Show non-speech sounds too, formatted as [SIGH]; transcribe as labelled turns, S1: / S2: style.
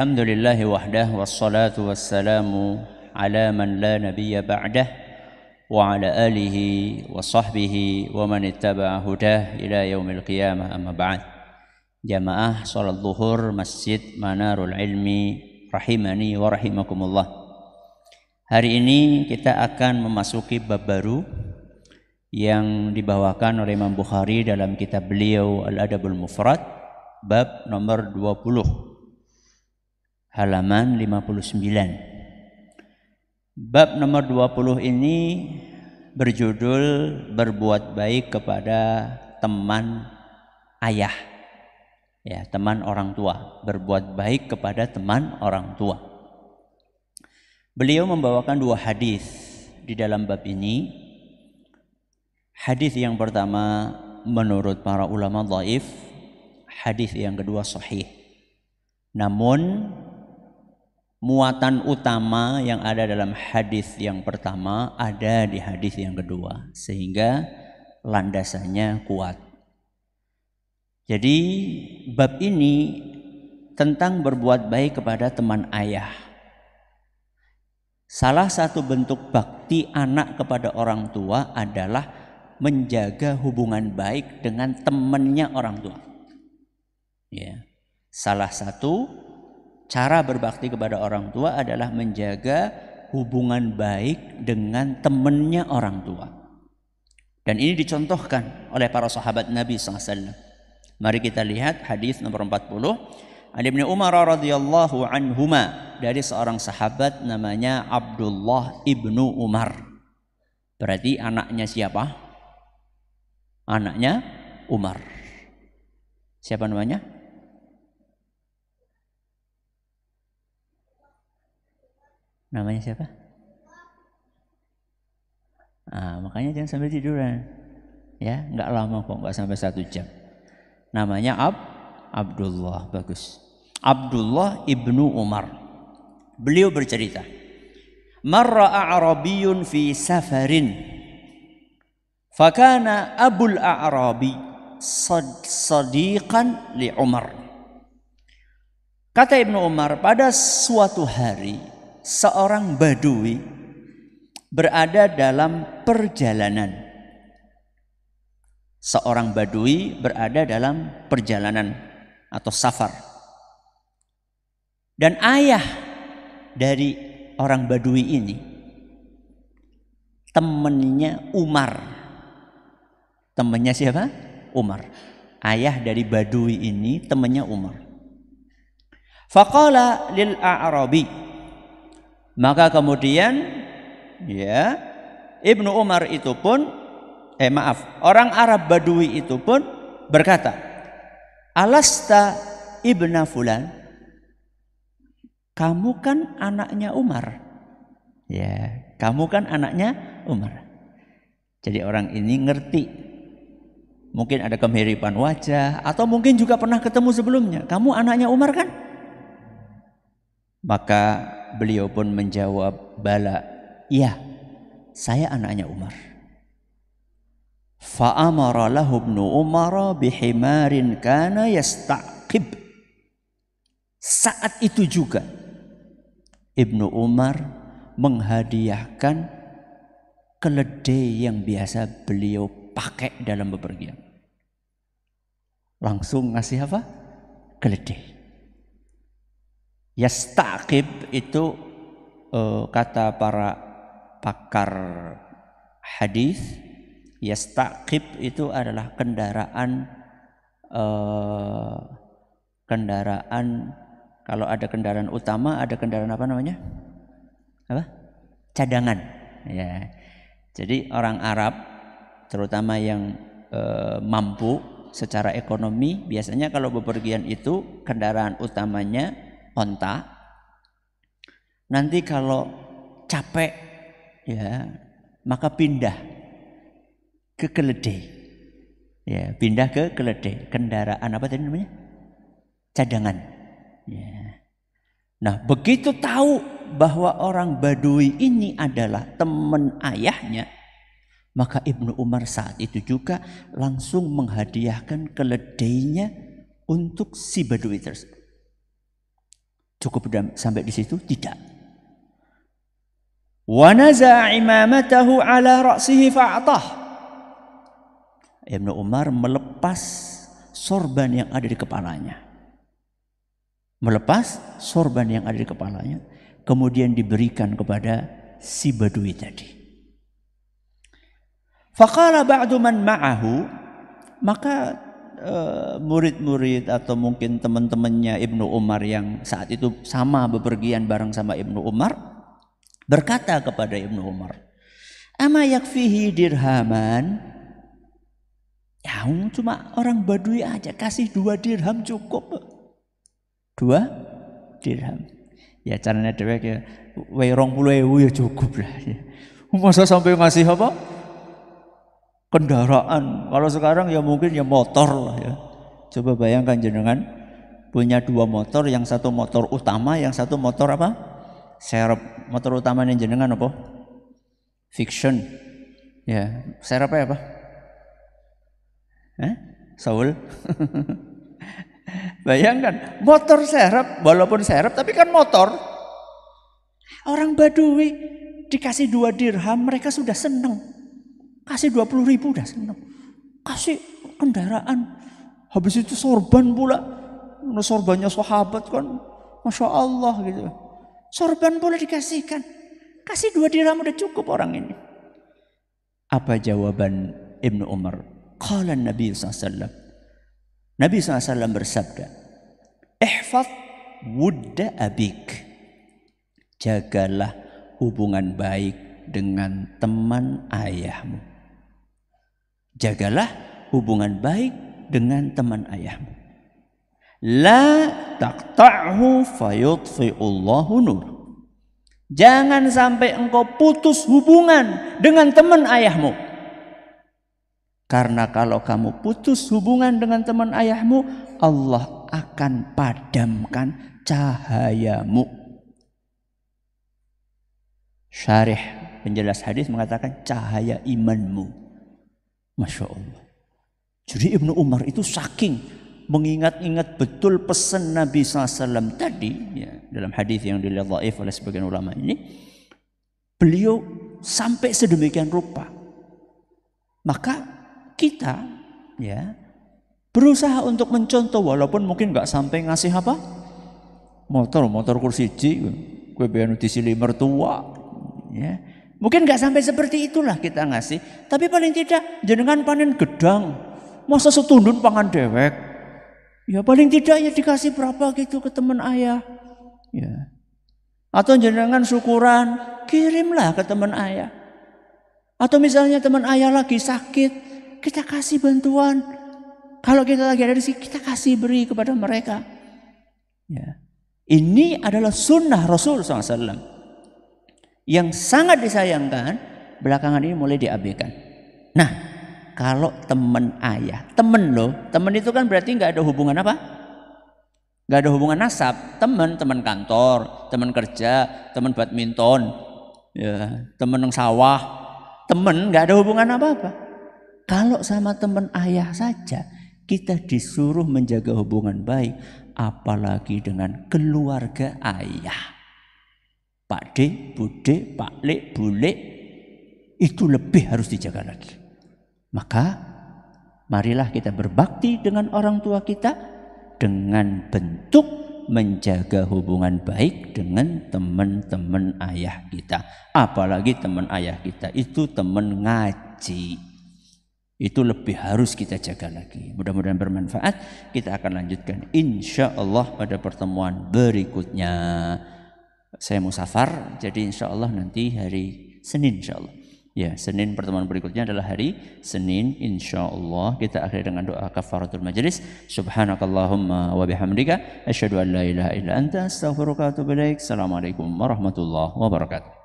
S1: الحمد لله وحده والصلاة والسلام على من لا نبي بعده وعلى آله وصحبه ومن اتبع هداه إلى يوم القيامة أما بعد جماعة صلاة الظهور مسجد منار العلم rahimani wa rahimakumullah. Hari ini kita akan memasuki bab baru yang dibawakan oleh Imam Bukhari dalam kitab beliau Al-Adabul Mufrad bab nomor 20 halaman 59. Bab nomor 20 ini berjudul berbuat baik kepada teman ayah. Ya, teman orang tua, berbuat baik kepada teman orang tua. Beliau membawakan dua hadis di dalam bab ini. Hadis yang pertama menurut para ulama dhaif, hadis yang kedua sahih. Namun muatan utama yang ada dalam hadis yang pertama ada di hadis yang kedua sehingga landasannya kuat. Jadi bab ini tentang berbuat baik kepada teman ayah. Salah satu bentuk bakti anak kepada orang tua adalah menjaga hubungan baik dengan temannya orang tua. Ya. Salah satu cara berbakti kepada orang tua adalah menjaga hubungan baik dengan temannya orang tua. Dan ini dicontohkan oleh para sahabat Nabi SAW. Mari kita lihat hadis nomor 40. Ali Ibnu Umar radhiyallahu anhuma dari seorang sahabat namanya Abdullah ibnu Umar. Berarti anaknya siapa? Anaknya Umar. Siapa namanya? namanya siapa? Ah, makanya jangan sambil tiduran. Ya, nggak lama kok, nggak sampai satu jam. Namanya Ab Abdullah, bagus. Abdullah ibnu Umar. Beliau bercerita, Marra A'rabiyun fi safarin. Fakana Abul A'rabi sad sadiqan li Umar. Kata Ibnu Umar, pada suatu hari seorang badui berada dalam perjalanan. Seorang badui berada dalam perjalanan atau safar. Dan ayah dari orang badui ini temannya Umar. Temannya siapa? Umar. Ayah dari badui ini temannya Umar. Faqala lil A'rabi maka kemudian ya Ibnu Umar itu pun eh maaf, orang Arab Badui itu pun berkata, "Alasta ibna fulan?" Kamu kan anaknya Umar. Ya, kamu kan anaknya Umar. Jadi orang ini ngerti. Mungkin ada kemiripan wajah atau mungkin juga pernah ketemu sebelumnya. Kamu anaknya Umar kan? Maka beliau pun menjawab, "Bala, iya, saya anaknya Umar." Fa'amara lahu ibnu Umar bihimarin kana yastaqib. Saat itu juga Ibnu Umar menghadiahkan keledai yang biasa beliau pakai dalam bepergian. Langsung ngasih apa? Keledai. Yastaqib itu uh, kata para pakar hadis. Yastaqib itu adalah kendaraan uh, kendaraan kalau ada kendaraan utama, ada kendaraan apa namanya? Apa? Cadangan. Ya. Jadi orang Arab terutama yang uh, mampu secara ekonomi biasanya kalau bepergian itu kendaraan utamanya onta. Nanti kalau capek ya maka pindah ke keledai. Ya, pindah ke keledai, kendaraan apa tadi namanya? Cadangan. Ya. Nah, begitu tahu bahwa orang Badui ini adalah teman ayahnya, maka Ibnu Umar saat itu juga langsung menghadiahkan keledainya untuk si Badui tersebut. Cukup sampai di situ? Tidak. Wanaza imamatahu ala ra'sihi fa'atah. Ibnu Umar melepas sorban yang ada di kepalanya. Melepas sorban yang ada di kepalanya. Kemudian diberikan kepada si Badui tadi. fakalah ba'du man ma'ahu. Maka Eh, murid-murid atau mungkin teman-temannya Ibnu Umar yang saat itu sama bepergian bareng sama Ibnu Umar berkata kepada Ibnu Umar, "Ama yakfihi dirhaman?" Ya, cuma orang Badui aja kasih dua dirham cukup. Dua dirham. Ya caranya dewek ya, wei rong puluh ewu ya cukup lah. Ya. [LAUGHS] Masa sampai ngasih apa? kendaraan. Kalau sekarang ya mungkin ya motor lah ya. Coba bayangkan jenengan punya dua motor, yang satu motor utama, yang satu motor apa? Serep. Motor utama yang jenengan apa? Fiction. Ya, serepnya apa? Eh? Saul. [LAUGHS] Bayangkan, motor serap, walaupun serap, tapi kan motor. Orang Badui dikasih dua dirham, mereka sudah senang. Kasih 20 ribu udah seneng. Kasih kendaraan. Habis itu sorban pula. Sorbannya sahabat kan. Masya Allah gitu. Sorban pula dikasihkan. Kasih dua dirham udah cukup orang ini. Apa jawaban Ibnu Umar? kala Nabi SAW. Nabi SAW bersabda. Ihfad wudda abik. Jagalah hubungan baik dengan teman ayahmu. Jagalah hubungan baik dengan teman ayahmu. La taqta'hu fayutfi'ullahu nur. Jangan sampai engkau putus hubungan dengan teman ayahmu. Karena kalau kamu putus hubungan dengan teman ayahmu, Allah akan padamkan cahayamu. Syarih penjelas hadis mengatakan cahaya imanmu. Masya Allah. Jadi Ibnu Umar itu saking mengingat-ingat betul pesan Nabi SAW tadi ya, dalam hadis yang dilihat oleh sebagian ulama ini beliau sampai sedemikian rupa maka kita ya berusaha untuk mencontoh walaupun mungkin nggak sampai ngasih apa motor motor kursi C, gue bayar di mertua ya Mungkin nggak sampai seperti itulah kita ngasih. Tapi paling tidak jenengan panen gedang. Masa setundun pangan dewek. Ya paling tidak ya dikasih berapa gitu ke teman ayah. Ya. Atau jenengan syukuran, kirimlah ke teman ayah. Atau misalnya teman ayah lagi sakit, kita kasih bantuan. Kalau kita lagi ada di sini, kita kasih beri kepada mereka. Ya. Ini adalah sunnah Rasul SAW yang sangat disayangkan belakangan ini mulai diabaikan. Nah, kalau teman ayah, teman loh, teman itu kan berarti nggak ada hubungan apa? Nggak ada hubungan nasab, teman, teman kantor, teman kerja, teman badminton, ya, yang sawah, temen nggak ada hubungan apa-apa. Kalau sama teman ayah saja, kita disuruh menjaga hubungan baik, apalagi dengan keluarga ayah. Pak D, Bude, Pak Le, bu le, itu lebih harus dijaga lagi. Maka marilah kita berbakti dengan orang tua kita dengan bentuk menjaga hubungan baik dengan teman-teman ayah kita. Apalagi teman ayah kita itu teman ngaji. Itu lebih harus kita jaga lagi. Mudah-mudahan bermanfaat. Kita akan lanjutkan insya Allah pada pertemuan berikutnya saya mau safar, jadi insya Allah nanti hari Senin insya Allah. Ya, Senin pertemuan berikutnya adalah hari Senin insya Allah. Kita akhiri dengan doa kafaratul majelis. Subhanakallahumma wa bihamdika. Asyadu an la ilaha illa anta Assalamualaikum warahmatullahi wabarakatuh.